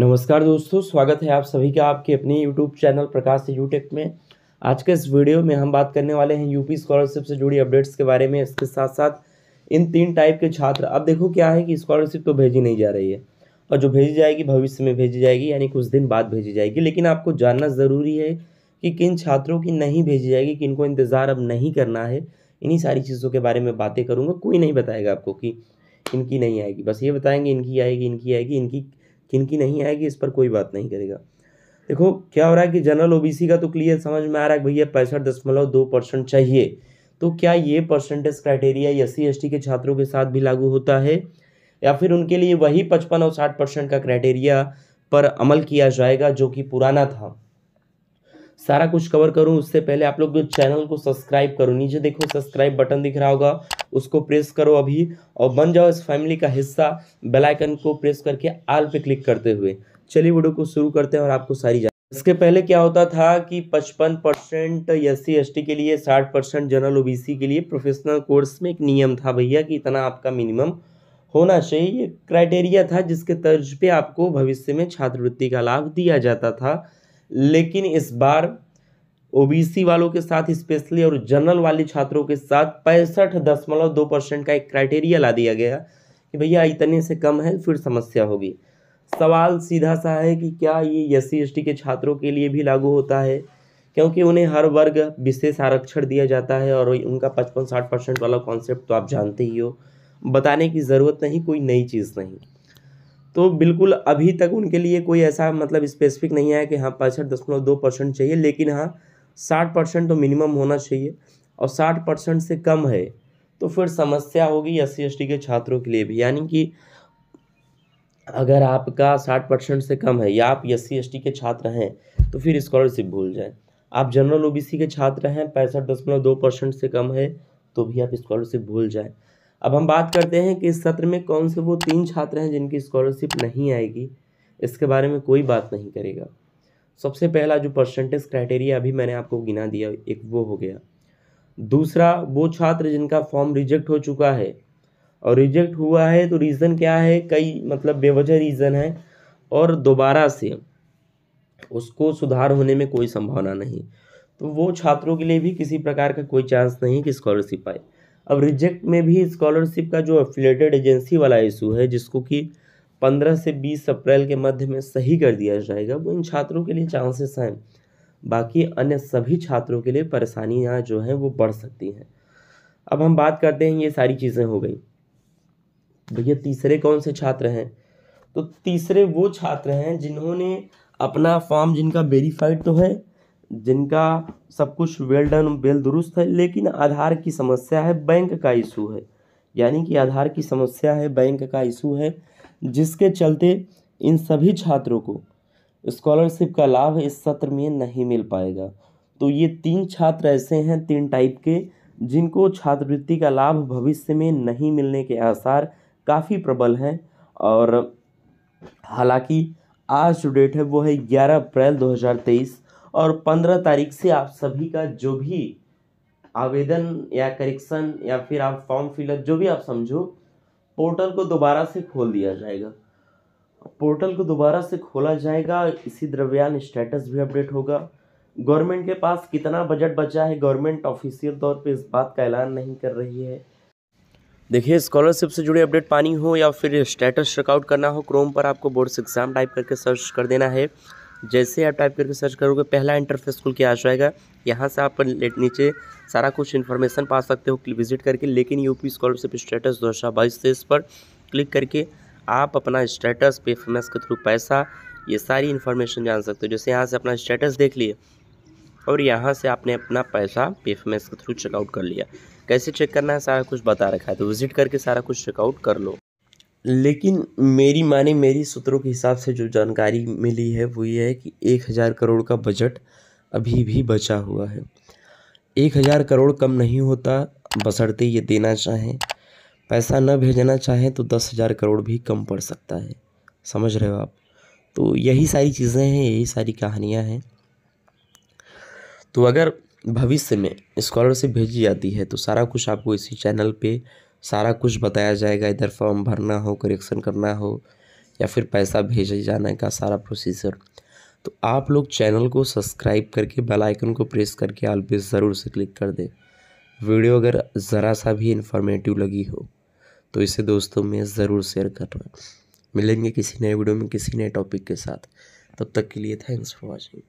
नमस्कार दोस्तों स्वागत है आप सभी का आपके अपने यूट्यूब चैनल प्रकाश यूटेक में आज के इस वीडियो में हम बात करने वाले हैं यूपी स्कॉलरशिप से जुड़ी अपडेट्स के बारे में इसके साथ साथ इन तीन टाइप के छात्र अब देखो क्या है कि स्कॉलरशिप तो भेजी नहीं जा रही है और जो भेजी जाएगी भविष्य में भेजी जाएगी यानी कुछ दिन बाद भेजी जाएगी लेकिन आपको जानना ज़रूरी है कि किन छात्रों की नहीं भेजी जाएगी कि इनको इंतज़ार अब नहीं करना है इन्हीं सारी चीज़ों के बारे में बातें करूँगा कोई नहीं बताएगा आपको कि इनकी नहीं आएगी बस ये बताएंगे इनकी आएगी इनकी आएगी इनकी किन की नहीं आएगी इस पर कोई बात नहीं करेगा देखो क्या हो रहा है कि जनरल ओबीसी का तो क्लियर समझ में आ रहा है भैया पैंसठ दशमलव दो परसेंट चाहिए तो क्या ये परसेंटेज क्राइटेरिया एस सी के छात्रों के साथ भी लागू होता है या फिर उनके लिए वही पचपन और साठ परसेंट का क्राइटेरिया पर अमल किया जाएगा जो कि पुराना था सारा कुछ कवर करूं उससे पहले आप लोग चैनल को सब्सक्राइब करो नीचे देखो सब्सक्राइब बटन दिख रहा होगा उसको प्रेस करो अभी और बन जाओ इस फैमिली का हिस्सा बेल आइकन को प्रेस करके आल पे क्लिक करते हुए चलिए वीडियो को शुरू करते हैं और आपको सारी जान इसके पहले क्या होता था कि पचपन परसेंट एस सी के लिए साठ परसेंट जनरल ओ के लिए प्रोफेशनल कोर्स में एक नियम था भैया कि इतना आपका मिनिमम होना चाहिए क्राइटेरिया था जिसके तर्ज पर आपको भविष्य में छात्रवृत्ति का लाभ दिया जाता था लेकिन इस बार ओबीसी वालों के साथ स्पेशली और जनरल वाले छात्रों के साथ पैंसठ दशमलव दो परसेंट का एक क्राइटेरिया ला दिया गया कि भैया इतने से कम है फिर समस्या होगी सवाल सीधा सा है कि क्या ये एस सी के छात्रों के लिए भी लागू होता है क्योंकि उन्हें हर वर्ग विशेष आरक्षण दिया जाता है और उनका पचपन साठ परसेंट वाला कॉन्सेप्ट तो आप जानते ही हो बताने की ज़रूरत नहीं कोई नई चीज़ नहीं तो बिल्कुल अभी तक उनके लिए कोई ऐसा मतलब स्पेसिफिक नहीं आया कि हाँ पैंसठ दशमलव दो परसेंट चाहिए लेकिन हाँ साठ परसेंट तो मिनिमम होना चाहिए और साठ परसेंट से कम है तो फिर समस्या होगी एस सी के छात्रों के लिए भी यानी कि अगर आपका साठ परसेंट से कम है या आप एस सी के छात्र हैं तो फिर स्कॉलरशिप भूल जाए आप जनरल ओ के छात्र हैं पैंसठ दशमलव दो परसेंट से कम है तो भी आप स्कॉलरशिप भूल जाए अब हम बात करते हैं कि इस सत्र में कौन से वो तीन छात्र हैं जिनकी स्कॉलरशिप नहीं आएगी इसके बारे में कोई बात नहीं करेगा सबसे पहला जो परसेंटेज क्राइटेरिया अभी मैंने आपको गिना दिया एक वो हो गया दूसरा वो छात्र जिनका फॉर्म रिजेक्ट हो चुका है और रिजेक्ट हुआ है तो रीज़न क्या है कई मतलब बेवजह रीज़न है और दोबारा से उसको सुधार होने में कोई संभावना नहीं तो वो छात्रों के लिए भी किसी प्रकार का कोई चांस नहीं कि स्कॉलरशिप आए अब रिजेक्ट में भी स्कॉलरशिप का जो एफिलेटेड एजेंसी वाला इशू है जिसको कि पंद्रह से बीस अप्रैल के मध्य में सही कर दिया जाएगा वो इन छात्रों के लिए चांसेस हैं बाकी अन्य सभी छात्रों के लिए परेशानियाँ जो हैं वो बढ़ सकती हैं अब हम बात करते हैं ये सारी चीज़ें हो गई भैया तीसरे कौन से छात्र हैं तो तीसरे वो छात्र हैं जिन्होंने अपना फॉर्म जिनका वेरीफाइड तो है जिनका सब कुछ वेल डन वेल दुरुस्त है लेकिन आधार की समस्या है बैंक का इशू है यानी कि आधार की समस्या है बैंक का इशू है जिसके चलते इन सभी छात्रों को स्कॉलरशिप का लाभ इस सत्र में नहीं मिल पाएगा तो ये तीन छात्र ऐसे हैं तीन टाइप के जिनको छात्रवृत्ति का लाभ भविष्य में नहीं मिलने के आसार काफ़ी प्रबल हैं और हालांकि आज जो डेट है वो है ग्यारह अप्रैल 2023 और पंद्रह तारीख से आप सभी का जो भी आवेदन या करेक्शन या फिर आप फॉर्म फिलअप जो भी आप समझो पोर्टल को दोबारा से खोल दिया जाएगा पोर्टल को दोबारा से खोला जाएगा इसी द्रव्यान स्टेटस भी अपडेट होगा गवर्नमेंट के पास कितना बजट बचा है गवर्नमेंट ऑफिशियल तौर पे इस बात का ऐलान नहीं कर रही है देखिए स्कॉलरशिप से जुड़े अपडेट पानी हो या फिर स्टेटस चेकआउट करना हो क्रोम पर आपको बोर्ड्स एग्ज़ाम टाइप करके सर्च कर देना है जैसे आप टाइप करके सर्च करोगे पहला इंटरफेस खुल के आ जाएगा यहाँ से आप नीचे सारा कुछ इन्फॉर्मेशन पा सकते हो विजिट करके लेकिन यूपी स्कॉलरशिप स्टेटस दो हज़ार बाईस तेईस पर क्लिक करके आप अपना स्टेटस पे फेमस के थ्रू पैसा ये सारी इन्फॉर्मेशन जान सकते हो जैसे यहाँ से अपना स्टेटस देख लिए और यहाँ से आपने अपना पैसा पे फेमस के थ्रू चेकआउट कर लिया कैसे चेक करना है सारा कुछ बता रखा है तो विज़िट करके सारा कुछ चेकआउट कर लो लेकिन मेरी माने मेरी सूत्रों के हिसाब से जो जानकारी मिली है वो ये है कि एक हज़ार करोड़ का बजट अभी भी बचा हुआ है एक हज़ार करोड़ कम नहीं होता बसरते ये देना चाहें पैसा न भेजना चाहें तो दस हज़ार करोड़ भी कम पड़ सकता है समझ रहे हो आप तो यही सारी चीज़ें हैं यही सारी कहानियाँ हैं तो अगर भविष्य में स्कॉलरशिप भेजी जाती है तो सारा कुछ आपको इसी चैनल पे सारा कुछ बताया जाएगा इधर फॉर्म भरना हो करेक्शन करना हो या फिर पैसा भेजे जाने का सारा प्रोसीजर तो आप लोग चैनल को सब्सक्राइब करके बेल आइकन को प्रेस करके आल पे ज़रूर से क्लिक कर दें वीडियो अगर ज़रा सा भी इन्फॉर्मेटिव लगी हो तो इसे दोस्तों में ज़रूर शेयर करना मिलेंगे किसी नए वीडियो में किसी नए टॉपिक के साथ तब तक के लिए थैंक्स फॉर वॉचिंग